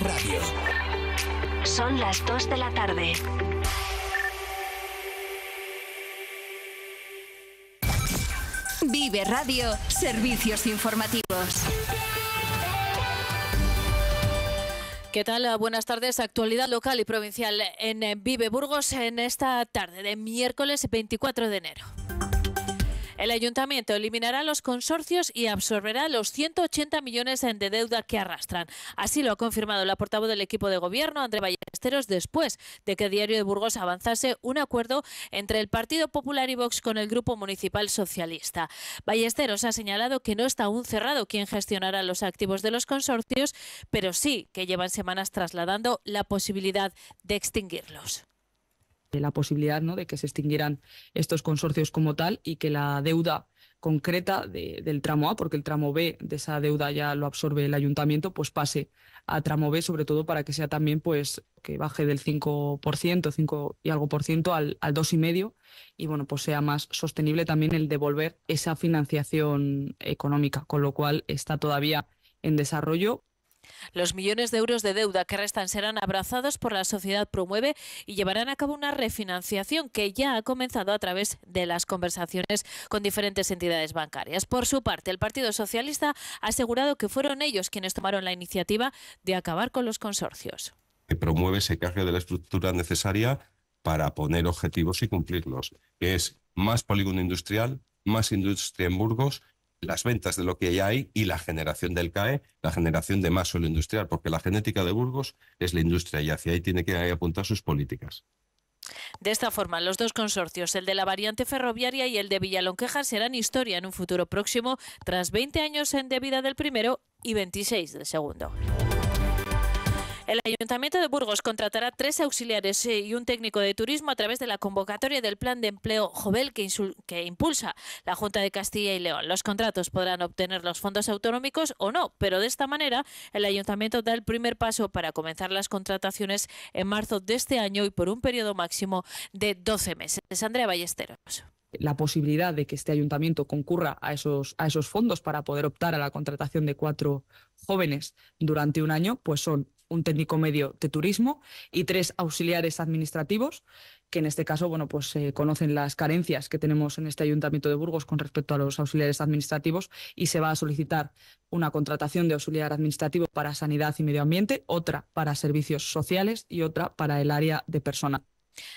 Radio. Son las 2 de la tarde. Vive Radio, servicios informativos. ¿Qué tal? Buenas tardes. Actualidad local y provincial en Vive Burgos en esta tarde de miércoles 24 de enero. El ayuntamiento eliminará los consorcios y absorberá los 180 millones de deuda que arrastran. Así lo ha confirmado la portavoz del equipo de gobierno, André Ballesteros, después de que Diario de Burgos avanzase un acuerdo entre el Partido Popular y Vox con el Grupo Municipal Socialista. Ballesteros ha señalado que no está aún cerrado quién gestionará los activos de los consorcios, pero sí que llevan semanas trasladando la posibilidad de extinguirlos la posibilidad ¿no? de que se extinguieran estos consorcios como tal y que la deuda concreta del tramo A, porque el tramo B de esa deuda ya lo absorbe el ayuntamiento, pues pase a tramo B, sobre todo para que sea también pues que baje del 5%, 5 y algo por ciento al, al 2,5% y bueno, pues sea más sostenible también el devolver esa financiación económica, con lo cual está todavía en desarrollo los millones de euros de deuda que restan serán abrazados por la sociedad Promueve y llevarán a cabo una refinanciación que ya ha comenzado a través de las conversaciones con diferentes entidades bancarias. Por su parte, el Partido Socialista ha asegurado que fueron ellos quienes tomaron la iniciativa de acabar con los consorcios. Que Promueve se caje de la estructura necesaria para poner objetivos y cumplirlos, es más polígono industrial, más industria en Burgos las ventas de lo que hay hay y la generación del CAE, la generación de más suelo industrial, porque la genética de Burgos es la industria y hacia ahí tiene que apuntar sus políticas. De esta forma, los dos consorcios, el de la variante ferroviaria y el de Villalonqueja, serán historia en un futuro próximo, tras 20 años en debida del primero y 26 del segundo. El Ayuntamiento de Burgos contratará tres auxiliares eh, y un técnico de turismo a través de la convocatoria del Plan de Empleo Jovel que, impulsa la Junta de Castilla y León. Los contratos podrán obtener los fondos autonómicos o no, pero de esta manera el Ayuntamiento da el primer paso para comenzar las contrataciones en marzo de este año y por un periodo máximo de 12 meses. Andrea Ballesteros la posibilidad de que este ayuntamiento concurra a esos, a esos fondos para poder optar a la contratación de cuatro jóvenes durante un año, pues son un técnico medio de turismo y tres auxiliares administrativos, que en este caso, bueno, pues eh, conocen las carencias que tenemos en este Ayuntamiento de Burgos con respecto a los auxiliares administrativos y se va a solicitar una contratación de auxiliar administrativo para sanidad y medio ambiente, otra para servicios sociales y otra para el área de personal.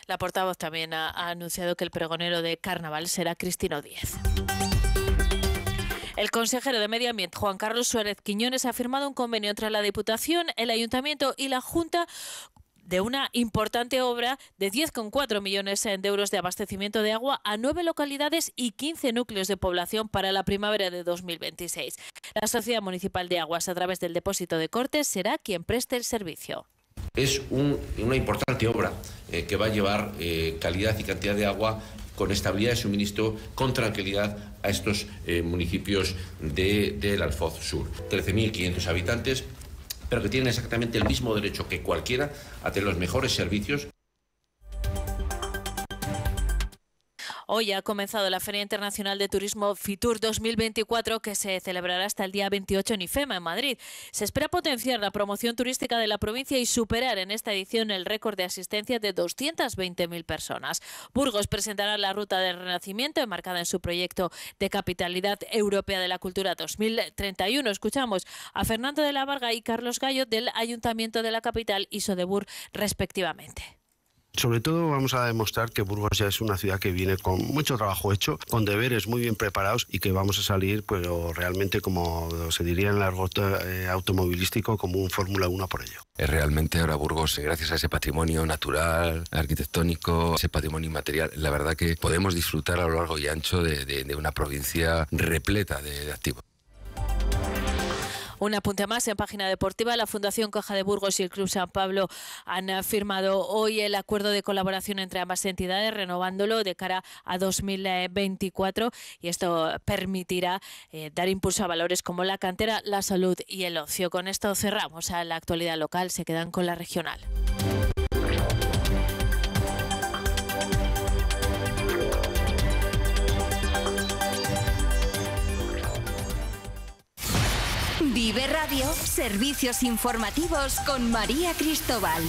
La portavoz también ha, ha anunciado que el pregonero de carnaval será Cristino Díez. El consejero de Medio Ambiente, Juan Carlos Suárez Quiñones, ha firmado un convenio entre la Diputación, el Ayuntamiento y la Junta de una importante obra de 10,4 millones de euros de abastecimiento de agua a nueve localidades y 15 núcleos de población para la primavera de 2026. La Sociedad Municipal de Aguas, a través del depósito de Cortes, será quien preste el servicio. Es una importante obra eh, que va a llevar eh, calidad y cantidad de agua con estabilidad de suministro, con tranquilidad a estos eh, municipios del de, Alfoz Sur. 13.500 habitantes, pero que tienen exactamente el mismo derecho que cualquiera a tener los mejores servicios Hoy ha comenzado la Feria Internacional de Turismo FITUR 2024 que se celebrará hasta el día 28 en IFEMA, en Madrid. Se espera potenciar la promoción turística de la provincia y superar en esta edición el récord de asistencia de 220.000 personas. Burgos presentará la Ruta del Renacimiento enmarcada en su proyecto de Capitalidad Europea de la Cultura 2031. Escuchamos a Fernando de la Varga y Carlos Gallo del Ayuntamiento de la Capital y Sodebur respectivamente. Sobre todo vamos a demostrar que Burgos ya es una ciudad que viene con mucho trabajo hecho, con deberes muy bien preparados y que vamos a salir, realmente, como se diría en el argot eh, automovilístico, como un Fórmula 1 por ello. Eh, realmente ahora Burgos, eh, gracias a ese patrimonio natural, arquitectónico, ese patrimonio inmaterial, la verdad que podemos disfrutar a lo largo y ancho de, una provincia repleta de activos. Un apunte más en página deportiva. La Fundación Caja de Burgos y el Club San Pablo han firmado hoy el acuerdo de colaboración entre ambas entidades, renovándolo de cara a 2024 y esto permitirá eh, dar impulso a valores como la cantera, la salud y el ocio. Con esto cerramos a la actualidad local. Se quedan con la regional. Vive Radio, servicios informativos con María Cristóbal.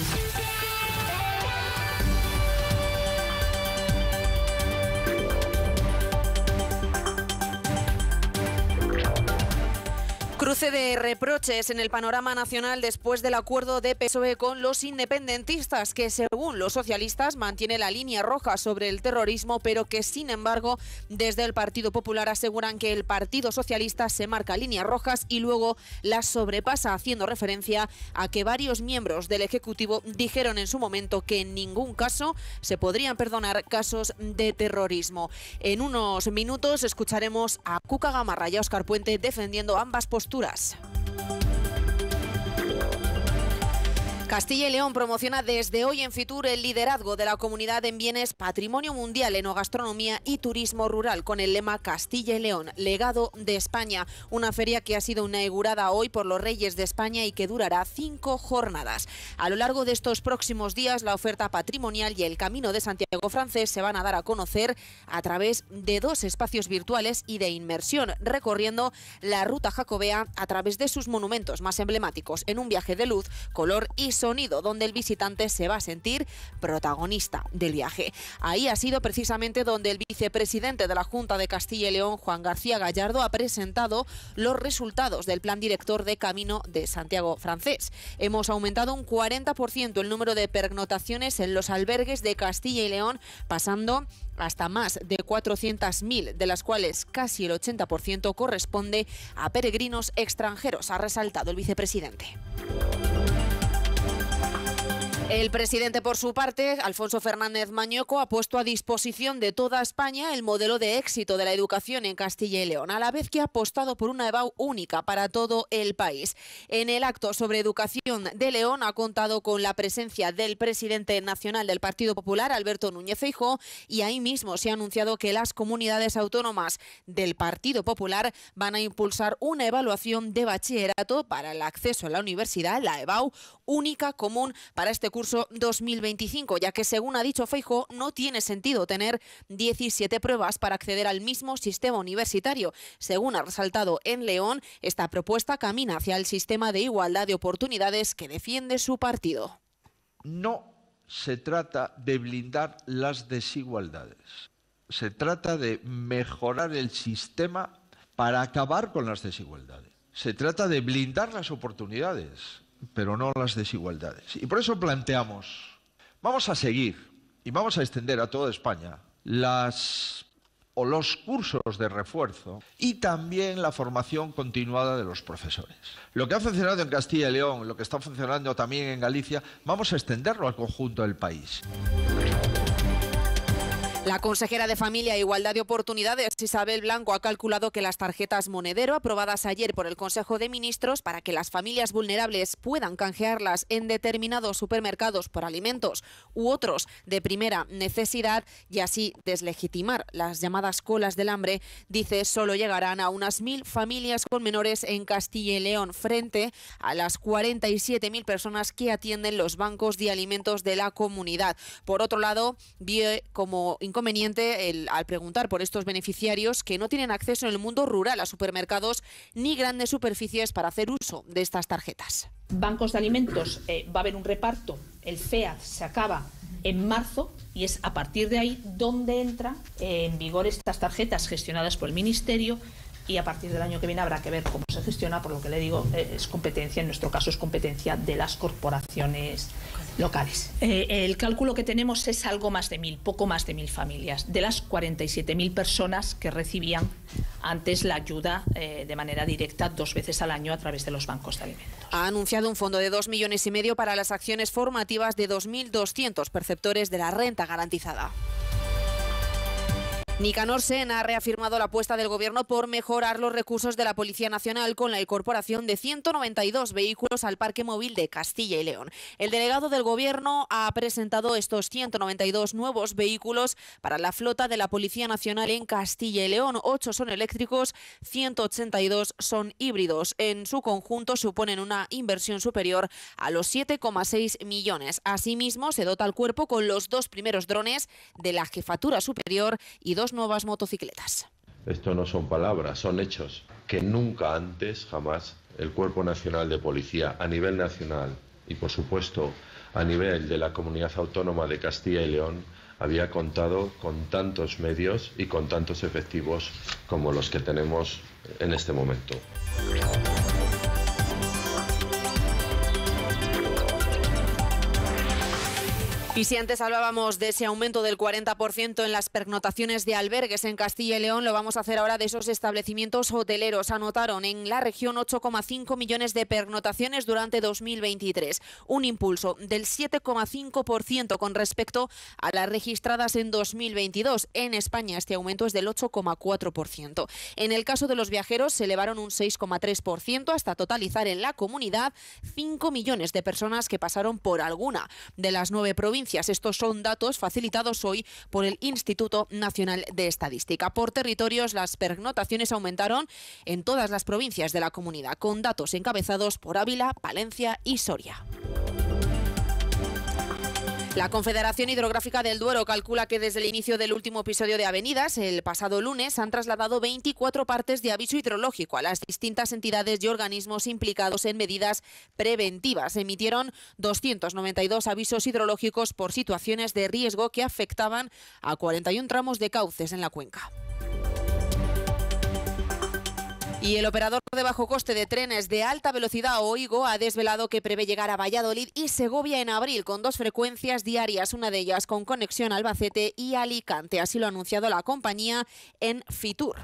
de reproches en el panorama nacional después del acuerdo de PSOE con los independentistas, que según los socialistas mantiene la línea roja sobre el terrorismo, pero que sin embargo desde el Partido Popular aseguran que el Partido Socialista se marca líneas rojas y luego las sobrepasa, haciendo referencia a que varios miembros del Ejecutivo dijeron en su momento que en ningún caso se podrían perdonar casos de terrorismo. En unos minutos escucharemos a Cuca Gamarra y a Oscar Puente defendiendo ambas posturas. us. Castilla y León promociona desde hoy en Fitur el liderazgo de la comunidad en bienes patrimonio mundial, en gastronomía y turismo rural con el lema Castilla y León, legado de España, una feria que ha sido inaugurada hoy por los Reyes de España y que durará cinco jornadas. A lo largo de estos próximos días, la oferta patrimonial y el Camino de Santiago francés se van a dar a conocer a través de dos espacios virtuales y de inmersión, recorriendo la ruta jacobea a través de sus monumentos más emblemáticos en un viaje de luz, color y sonido sonido, donde el visitante se va a sentir protagonista del viaje. Ahí ha sido precisamente donde el vicepresidente de la Junta de Castilla y León, Juan García Gallardo, ha presentado los resultados del plan director de Camino de Santiago francés. Hemos aumentado un 40% el número de pernotaciones en los albergues de Castilla y León, pasando hasta más de 400.000, de las cuales casi el 80% corresponde a peregrinos extranjeros, ha resaltado el vicepresidente. El presidente, por su parte, Alfonso Fernández Mañoco, ha puesto a disposición de toda España el modelo de éxito de la educación en Castilla y León, a la vez que ha apostado por una EBAU única para todo el país. En el acto sobre educación de León ha contado con la presencia del presidente nacional del Partido Popular, Alberto Núñez Feijó, y ahí mismo se ha anunciado que las comunidades autónomas del Partido Popular van a impulsar una evaluación de bachillerato para el acceso a la universidad, la EBAU, única común para este curso 2025, ya que según ha dicho Feijo, no tiene sentido tener 17 pruebas para acceder al mismo sistema universitario. Según ha resaltado en León, esta propuesta camina hacia el sistema de igualdad de oportunidades que defiende su partido. No se trata de blindar las desigualdades. Se trata de mejorar el sistema para acabar con las desigualdades. Se trata de blindar las oportunidades pero no las desigualdades. Y por eso planteamos, vamos a seguir y vamos a extender a toda España las o los cursos de refuerzo y también la formación continuada de los profesores. Lo que ha funcionado en Castilla y León, lo que está funcionando también en Galicia, vamos a extenderlo al conjunto del país. La consejera de Familia e Igualdad de Oportunidades, Isabel Blanco, ha calculado que las tarjetas monedero aprobadas ayer por el Consejo de Ministros para que las familias vulnerables puedan canjearlas en determinados supermercados por alimentos u otros de primera necesidad y así deslegitimar las llamadas colas del hambre, dice, solo llegarán a unas mil familias con menores en Castilla y León frente a las 47.000 personas que atienden los bancos de alimentos de la comunidad. Por otro lado, vio como conveniente al preguntar por estos beneficiarios que no tienen acceso en el mundo rural a supermercados ni grandes superficies para hacer uso de estas tarjetas. Bancos de alimentos, eh, va a haber un reparto, el FEAD se acaba en marzo y es a partir de ahí donde entran eh, en vigor estas tarjetas gestionadas por el Ministerio y a partir del año que viene habrá que ver cómo se gestiona, por lo que le digo, eh, es competencia, en nuestro caso es competencia de las corporaciones locales. Eh, el cálculo que tenemos es algo más de mil, poco más de mil familias, de las 47.000 personas que recibían antes la ayuda eh, de manera directa dos veces al año a través de los bancos de alimentos. Ha anunciado un fondo de 2 millones y medio para las acciones formativas de 2.200 perceptores de la renta garantizada. Nicanor Sen ha reafirmado la apuesta del Gobierno por mejorar los recursos de la Policía Nacional con la incorporación de 192 vehículos al Parque Móvil de Castilla y León. El delegado del Gobierno ha presentado estos 192 nuevos vehículos para la flota de la Policía Nacional en Castilla y León. Ocho son eléctricos, 182 son híbridos. En su conjunto suponen una inversión superior a los 7,6 millones. Asimismo, se dota al cuerpo con los dos primeros drones de la Jefatura Superior y dos nuevas motocicletas. Esto no son palabras, son hechos que nunca antes, jamás, el Cuerpo Nacional de Policía a nivel nacional y, por supuesto, a nivel de la comunidad autónoma de Castilla y León había contado con tantos medios y con tantos efectivos como los que tenemos en este momento. Y si antes hablábamos de ese aumento del 40% en las pernotaciones de albergues en Castilla y León, lo vamos a hacer ahora de esos establecimientos hoteleros. Anotaron en la región 8,5 millones de pernotaciones durante 2023, un impulso del 7,5% con respecto a las registradas en 2022. En España este aumento es del 8,4%. En el caso de los viajeros se elevaron un 6,3% hasta totalizar en la comunidad 5 millones de personas que pasaron por alguna de las nueve provincias estos son datos facilitados hoy por el Instituto Nacional de Estadística. Por territorios, las pernotaciones aumentaron en todas las provincias de la comunidad, con datos encabezados por Ávila, Palencia y Soria. La Confederación Hidrográfica del Duero calcula que desde el inicio del último episodio de Avenidas, el pasado lunes, han trasladado 24 partes de aviso hidrológico a las distintas entidades y organismos implicados en medidas preventivas. Emitieron 292 avisos hidrológicos por situaciones de riesgo que afectaban a 41 tramos de cauces en la cuenca. Y el operador de bajo coste de trenes de alta velocidad, OIGO, ha desvelado que prevé llegar a Valladolid y Segovia en abril con dos frecuencias diarias, una de ellas con conexión a Albacete y Alicante. Así lo ha anunciado la compañía en Fitur.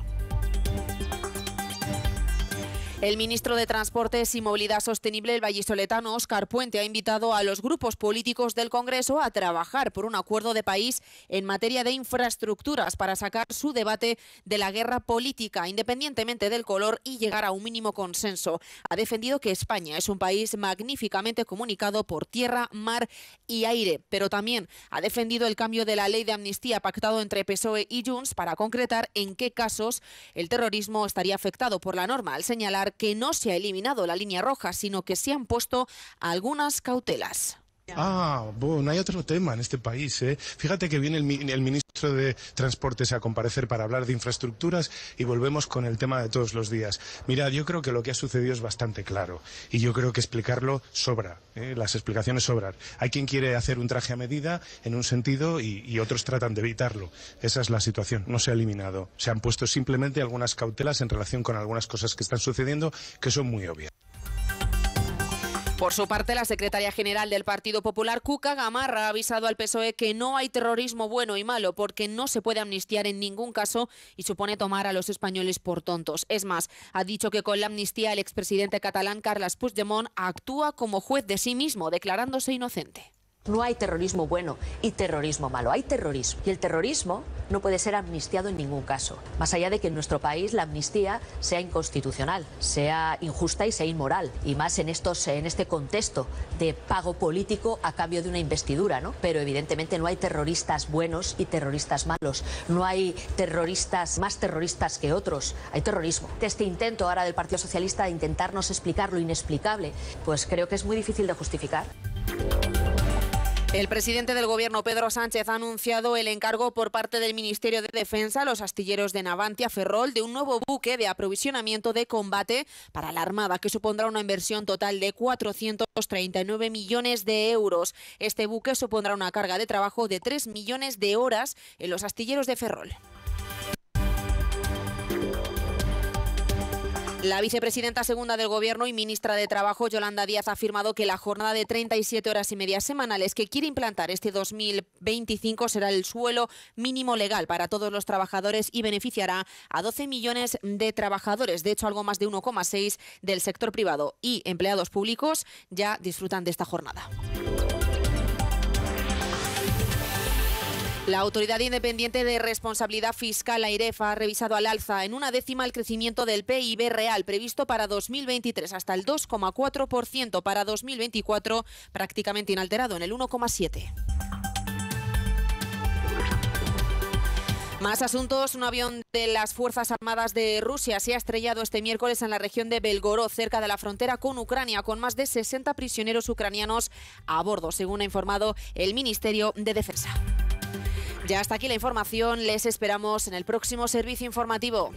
El ministro de Transportes y Movilidad Sostenible, el vallisoletano Óscar Puente, ha invitado a los grupos políticos del Congreso a trabajar por un acuerdo de país en materia de infraestructuras para sacar su debate de la guerra política, independientemente del color, y llegar a un mínimo consenso. Ha defendido que España es un país magníficamente comunicado por tierra, mar y aire, pero también ha defendido el cambio de la ley de amnistía pactado entre PSOE y Junts para concretar en qué casos el terrorismo estaría afectado por la norma, al señalar que no se ha eliminado la línea roja, sino que se han puesto algunas cautelas. Ah, bueno, hay otro tema en este país. ¿eh? Fíjate que viene el, ministro de Transportes a comparecer para hablar de infraestructuras y volvemos con el tema de todos los días. Mira, yo creo que lo que ha sucedido es bastante claro y yo creo que explicarlo sobra. ¿eh? Las explicaciones sobran. Hay quien quiere hacer un traje a medida en un sentido y otros tratan de evitarlo. Esa es la situación. No se ha eliminado. Se han puesto simplemente algunas cautelas en relación con algunas cosas que están sucediendo que son muy obvias. Por su parte, la secretaria general del Partido Popular, Cuca Gamarra, ha avisado al PSOE que no hay terrorismo bueno y malo porque no se puede amnistiar en ningún caso y supone tomar a los españoles por tontos. Es más, ha dicho que con la amnistía el expresidente catalán Carles Puigdemont actúa como juez de sí mismo, declarándose inocente. No hay terrorismo bueno y terrorismo malo, hay terrorismo. Y el terrorismo no puede ser amnistiado en ningún caso, más allá de que en nuestro país la amnistía sea inconstitucional, sea injusta y sea inmoral, y más en, en este contexto de pago político a cambio de una investidura, ¿no? Pero evidentemente no hay terroristas buenos y terroristas malos, no hay terroristas más terroristas que otros, hay terrorismo. Este intento ahora del Partido Socialista de intentarnos explicar lo inexplicable, pues creo que es muy difícil de justificar. El presidente del Gobierno, Pedro Sánchez, ha anunciado el encargo por parte del Ministerio de Defensa a los astilleros de Navantia Ferrol de un nuevo buque de aprovisionamiento de combate para la Armada, que supondrá una inversión total de 439 millones de euros. Este buque supondrá una carga de trabajo de 3 millones de horas en los astilleros de Ferrol. La vicepresidenta segunda del Gobierno y ministra de Trabajo, Yolanda Díaz, ha afirmado que la jornada de 37 horas y media semanales que quiere implantar este 2025 será el suelo mínimo legal para todos los trabajadores y beneficiará a 12 millones de trabajadores. De hecho, algo más de 1,6 del sector privado y empleados públicos ya disfrutan de esta jornada. La Autoridad Independiente de Responsabilidad Fiscal, Airefa ha revisado al alza en una décima el crecimiento del PIB real previsto para 2023 hasta el 2,4%, para 2024 prácticamente inalterado en el 1,7%. Más asuntos. Un avión de las Fuerzas Armadas de Rusia se ha estrellado este miércoles en la región de Belgorod, cerca de la frontera con Ucrania, con más de 60 prisioneros ucranianos a bordo, según ha informado el Ministerio de Defensa. Ya hasta aquí la información. Les esperamos en el próximo servicio informativo.